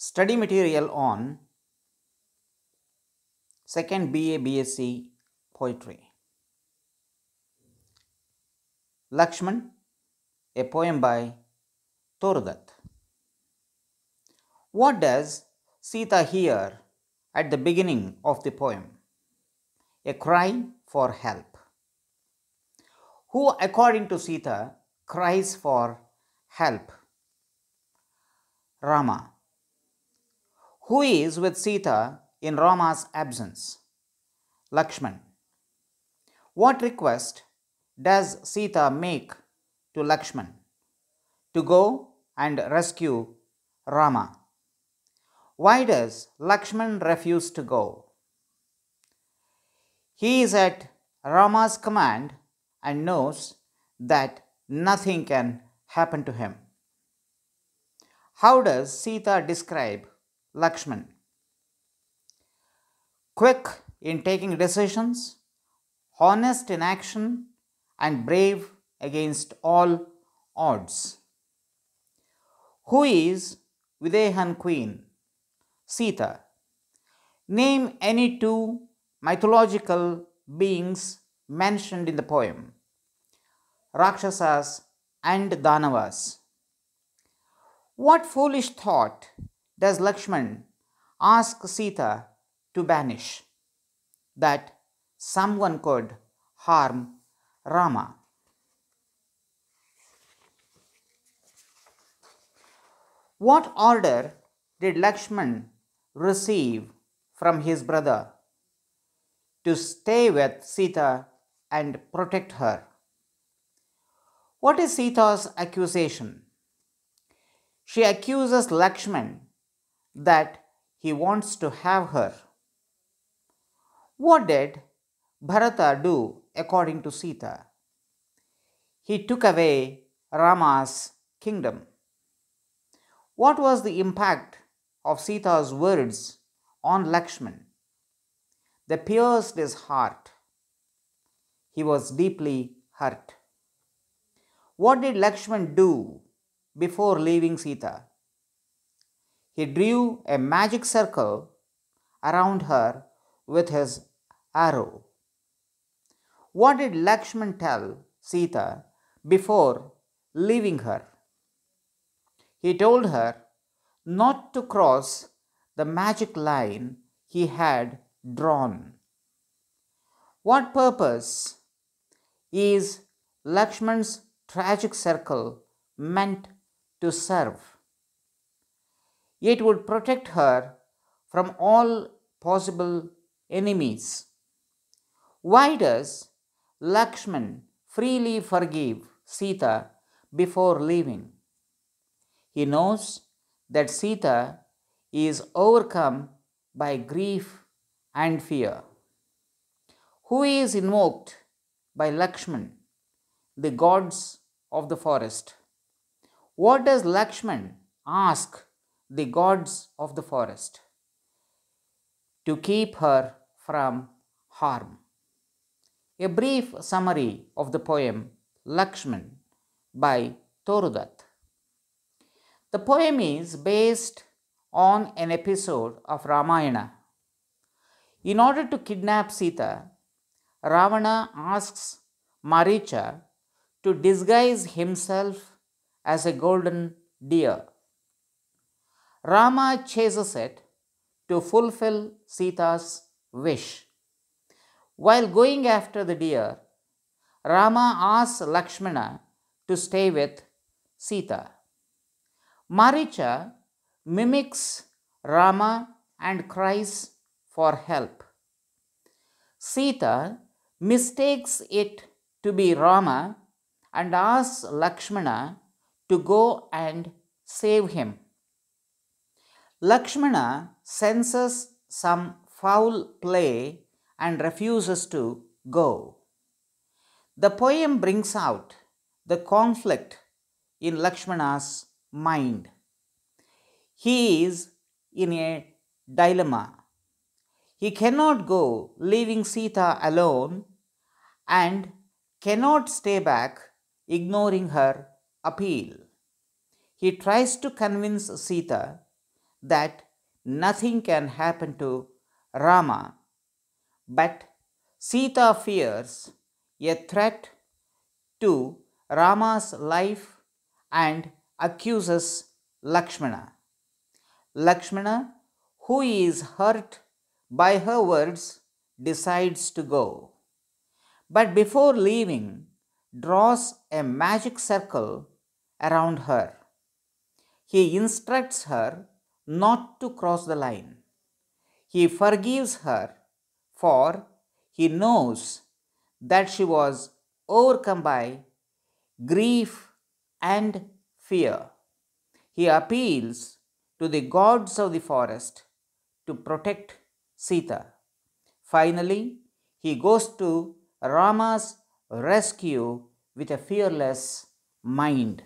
study material on second BA BSc poetry. Lakshman, a poem by Tordat. What does Sita hear at the beginning of the poem? A cry for help. Who, according to Sita, cries for help? Rama who is with Sita in Rama's absence? Lakshman. What request does Sita make to Lakshman? To go and rescue Rama. Why does Lakshman refuse to go? He is at Rama's command and knows that nothing can happen to him. How does Sita describe Lakshman. Quick in taking decisions, honest in action, and brave against all odds. Who is Videhan Queen? Sita. Name any two mythological beings mentioned in the poem Rakshasas and Danavas. What foolish thought does Lakshman ask Sita to banish that someone could harm Rama. What order did Lakshman receive from his brother to stay with Sita and protect her? What is Sita's accusation? She accuses Lakshman that he wants to have her. What did Bharata do according to Sita? He took away Rama's kingdom. What was the impact of Sita's words on Lakshman? They pierced his heart. He was deeply hurt. What did Lakshman do before leaving Sita? He drew a magic circle around her with his arrow. What did Lakshman tell Sita before leaving her? He told her not to cross the magic line he had drawn. What purpose is Lakshman's tragic circle meant to serve? It would protect her from all possible enemies. Why does Lakshman freely forgive Sita before leaving? He knows that Sita is overcome by grief and fear. Who is invoked by Lakshman? The gods of the forest. What does Lakshman ask the gods of the forest to keep her from harm. A brief summary of the poem Lakshman by Torudat. The poem is based on an episode of Ramayana. In order to kidnap Sita, Ravana asks Maricha to disguise himself as a golden deer Rama chases it to fulfill Sita's wish. While going after the deer, Rama asks Lakshmana to stay with Sita. Maricha mimics Rama and cries for help. Sita mistakes it to be Rama and asks Lakshmana to go and save him. Lakshmana senses some foul play and refuses to go. The poem brings out the conflict in Lakshmana's mind. He is in a dilemma. He cannot go, leaving Sita alone, and cannot stay back, ignoring her appeal. He tries to convince Sita that nothing can happen to Rama. But Sita fears a threat to Rama's life and accuses Lakshmana. Lakshmana, who is hurt by her words, decides to go. But before leaving, draws a magic circle around her. He instructs her not to cross the line. He forgives her, for he knows that she was overcome by grief and fear. He appeals to the gods of the forest to protect Sita. Finally, he goes to Rama's rescue with a fearless mind.